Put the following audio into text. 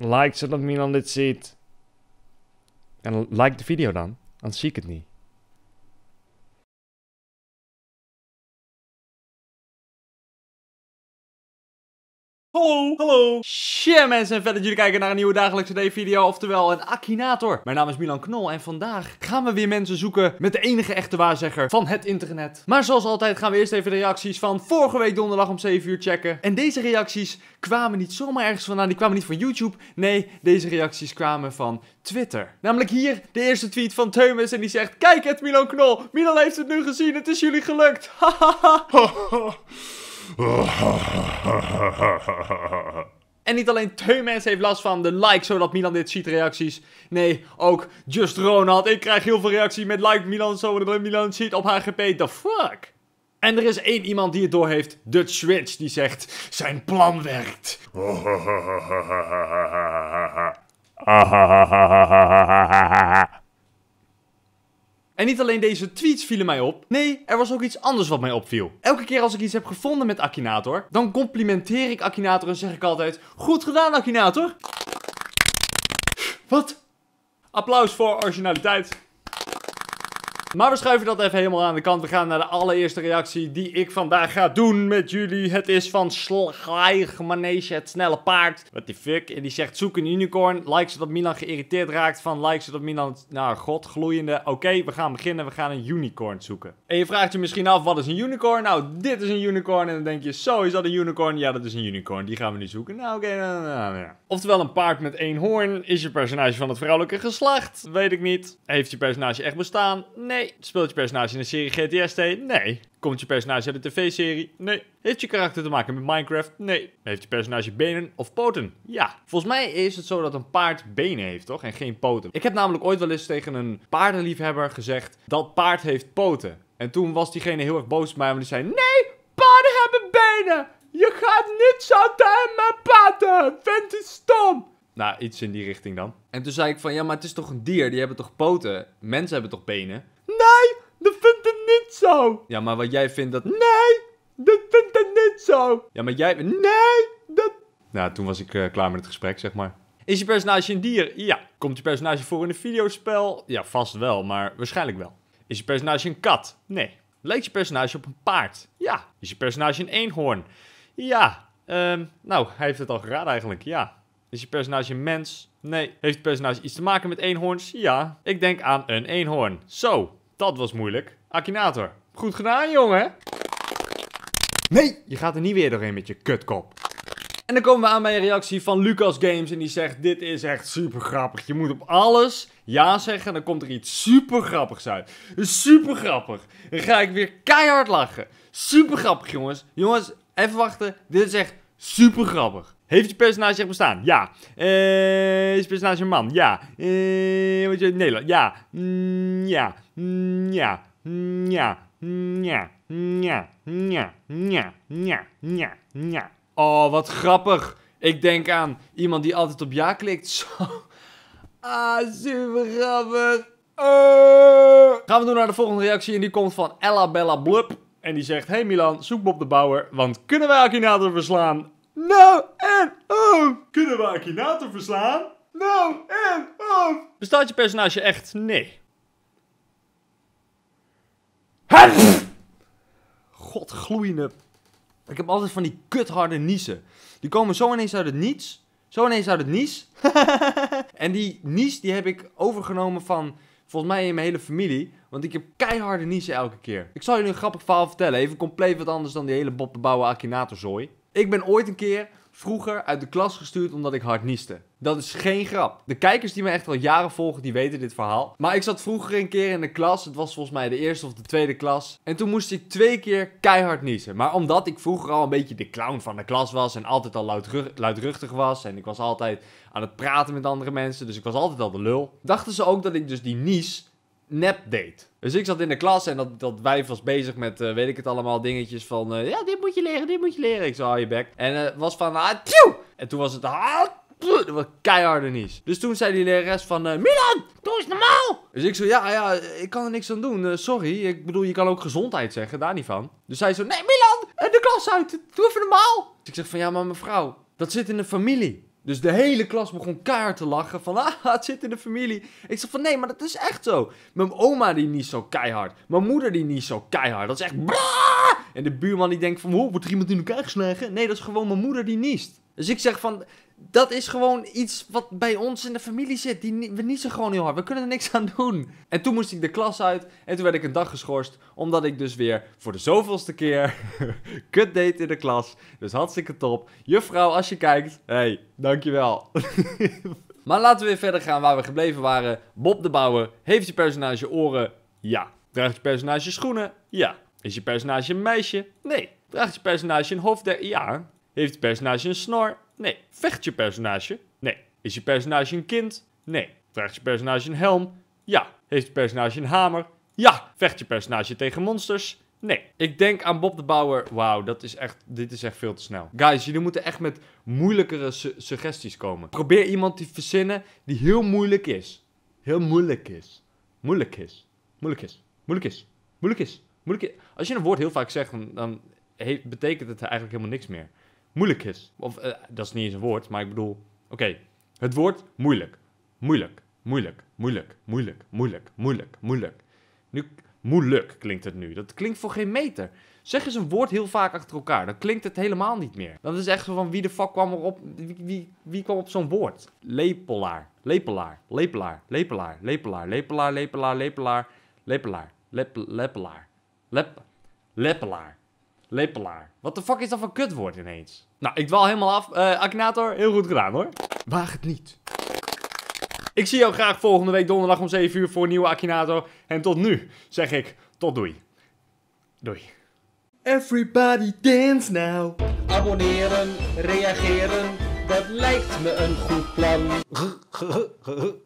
Like zodat Milan dit ziet. En like de video dan, anders zie ik het niet. Hallo, hallo. Shit mensen en verder jullie kijken naar een nieuwe dagelijkse day video, oftewel een Akinator. Mijn naam is Milan Knol en vandaag gaan we weer mensen zoeken met de enige echte waarzegger van het internet. Maar zoals altijd gaan we eerst even de reacties van vorige week donderdag om 7 uur checken. En deze reacties kwamen niet zomaar ergens vandaan, die kwamen niet van YouTube. Nee, deze reacties kwamen van Twitter. Namelijk hier de eerste tweet van Teumus en die zegt, kijk het Milan Knol, Milan heeft het nu gezien, het is jullie gelukt. Hahaha. En niet alleen mensen heeft last van de like, zodat Milan dit ziet, reacties. Nee, ook Just Ronald. Ik krijg heel veel reacties met like Milan, zodat Milan ziet op HGP. The fuck? En er is één iemand die het door heeft, Dutch Switch, die zegt, zijn plan werkt. En niet alleen deze tweets vielen mij op, nee, er was ook iets anders wat mij opviel. Elke keer als ik iets heb gevonden met Akinator, dan complimenteer ik Akinator en zeg ik altijd, goed gedaan Akinator. Wat? Applaus voor originaliteit. Maar we schuiven dat even helemaal aan de kant. We gaan naar de allereerste reactie die ik vandaag ga doen met jullie. Het is van Slaig het snelle paard. What the fuck? En die zegt, zoek een unicorn. Like ze dat Milan geïrriteerd raakt van like ze dat Milan... Nou, god, gloeiende. Oké, we gaan beginnen. We gaan een unicorn zoeken. En je vraagt je misschien af, wat is een unicorn? Nou, dit is een unicorn. En dan denk je, zo, is dat een unicorn? Ja, dat is een unicorn. Die gaan we nu zoeken. Nou, oké, nou, nou, nou Oftewel, een paard met één hoorn. Is je personage van het vrouwelijke geslacht? Weet ik niet. Heeft je personage echt bestaan? Nee. Nee. Speelt je personage in een serie GTS-T? Nee. Komt je personage uit een tv-serie? Nee. Heeft je karakter te maken met Minecraft? Nee. Heeft je personage benen of poten? Ja. Volgens mij is het zo dat een paard benen heeft, toch? En geen poten. Ik heb namelijk ooit wel eens tegen een paardenliefhebber gezegd dat paard heeft poten. En toen was diegene heel erg boos op mij, want die zei: Nee, paarden hebben benen! Je gaat niet in mijn paten. Vindt u stom! Nou, iets in die richting dan. En toen zei ik van, ja, maar het is toch een dier? Die hebben toch poten? Mensen hebben toch benen? zo. Ja, maar wat jij vindt dat... Nee, dat vindt ik niet zo. Ja, maar jij... Nee, dat... Nou, toen was ik eh, klaar met het gesprek, zeg maar. Is je personage een dier? Ja. Komt je personage voor in een videospel? Ja, vast wel, maar waarschijnlijk wel. Is je personage een kat? Nee. Lijkt je personage op een paard? Ja. Is je personage een eenhoorn? Ja. Ehm, nou, hij heeft het al geraad eigenlijk, ja. Is je personage een mens? Nee. Heeft het personage iets te maken met eenhoorns? Ja. Ik denk aan een eenhoorn. Zo, dat was moeilijk. Akinator, goed gedaan, jongen. Nee, je gaat er niet weer doorheen met je kutkop. En dan komen we aan bij een reactie van Lucas Games en die zegt, dit is echt super grappig. Je moet op alles ja zeggen en dan komt er iets super grappigs uit. Super grappig. Dan ga ik weer keihard lachen. Super grappig, jongens. Jongens, even wachten. Dit is echt super grappig. Heeft je personage echt bestaan? Ja. Eh, is je personage een man? Ja. Uh, eh, wat je, Nederland? Ja. Mm, ja. Mm, ja. Nja, nja, nja, nja, nja, nja, nja, nja. Oh, wat grappig. Ik denk aan iemand die altijd op ja klikt. Zo. Ah, super grappig. Eh. Gaan we door naar de volgende reactie. En die komt van Ella Bella Blub. En die zegt: Hey Milan, zoek Bob de Bouwer. Want kunnen wij Akinator verslaan? Nou en oh, Kunnen we Akinator verslaan? Nou en oh. Bestaat je personage echt? Nee. Godgloeiende. Ik heb altijd van die kutharde niezen. Die komen zo ineens uit het niets. Zo ineens uit het niets. en die nies die heb ik overgenomen van volgens mij in mijn hele familie. Want ik heb keiharde niezen elke keer. Ik zal jullie een grappig verhaal vertellen. Even compleet wat anders dan die hele Bob de Bouwe Akinator zooi. Ik ben ooit een keer vroeger uit de klas gestuurd omdat ik hard nieste. Dat is geen grap. De kijkers die me echt al jaren volgen, die weten dit verhaal. Maar ik zat vroeger een keer in de klas, het was volgens mij de eerste of de tweede klas. En toen moest ik twee keer keihard niezen. Maar omdat ik vroeger al een beetje de clown van de klas was en altijd al luidruchtig was. En ik was altijd aan het praten met andere mensen, dus ik was altijd al de lul. Dachten ze ook dat ik dus die nies nep deed. Dus ik zat in de klas en dat, dat wijf was bezig met, eh, weet ik het allemaal, dingetjes van... Eh, ja, dit moet je leren, dit moet je leren. Ik zei, hou je bek. En het eh, was van... Ah, En toen was het... Ah, Dat was keiharde nies. Dus toen zei die lerares van... Milan, doe eens normaal! Dus ik zo, ja, ja, ik kan er niks aan doen. sorry, ik bedoel, je kan ook gezondheid zeggen, daar niet van. Dus zij zo, nee, Milan, de klas uit, doe even normaal! Dus ik zeg van, ja, maar mevrouw, dat zit in de familie. Dus de hele klas begon kaart te lachen van, ah, het zit in de familie. Ik zeg van, nee, maar dat is echt zo. Mijn oma die niet zo keihard. Mijn moeder die niet zo keihard. Dat is echt En de buurman die denkt van, hoe, wordt er iemand in elkaar geslagen? Nee, dat is gewoon mijn moeder die niest. Dus ik zeg van, dat is gewoon iets wat bij ons in de familie zit. Die, we niet zo gewoon heel hard. We kunnen er niks aan doen. En toen moest ik de klas uit. En toen werd ik een dag geschorst. Omdat ik dus weer voor de zoveelste keer kut deed in de klas. Dus hartstikke top. Juffrouw, als je kijkt. hey, dankjewel. maar laten we weer verder gaan waar we gebleven waren. Bob de Bouwer. Heeft je personage oren? Ja. Draagt je personage schoenen? Ja. Is je personage een meisje? Nee. Draagt je personage een hoofddek? Ja. Heeft je personage een snor? Nee. Vecht je personage? Nee. Is je personage een kind? Nee. Draagt je personage een helm? Ja. Heeft je personage een hamer? Ja. Vecht je personage tegen monsters? Nee. Ik denk aan Bob de Bouwer. Wauw, dat is echt, dit is echt veel te snel. Guys, jullie moeten echt met moeilijkere suggesties komen. Probeer iemand te verzinnen die heel moeilijk is. Heel moeilijk is. Moeilijk is. Moeilijk is. Moeilijk is. Moeilijk is. Moeilijk is. Als je een woord heel vaak zegt, dan, dan betekent het eigenlijk helemaal niks meer moeilijk is. Of eh, dat is niet eens een woord, maar ik bedoel, oké, het woord moeilijk. Moeilijk, moeilijk, moeilijk, moeilijk, moeilijk, moeilijk, moeilijk. Nu, moeilijk klinkt het nu. Dat klinkt voor geen meter. Zeg eens een woord heel vaak achter elkaar. Dan klinkt het helemaal niet meer. Dan is echt zo van wie de fuck kwam erop. Wie, wie, wie kwam op zo'n woord? Lepelaar. Lepelaar. Lepelaar. Lepelaar. Lepelaar. Lepelaar. Lepelaar. Lepelaar. Lepelaar. Lepelaar. Lepelaar. Lepelaar. Lepelaar. Wat de fuck is dat voor kutwoord ineens? Nou, ik dwaal helemaal af. Uh, Akinator, heel goed gedaan hoor. Waag het niet. Ik zie jou graag volgende week donderdag om 7 uur voor een nieuwe Akinator. En tot nu zeg ik tot doei. Doei. Everybody dance now. Abonneren, reageren, dat lijkt me een goed plan.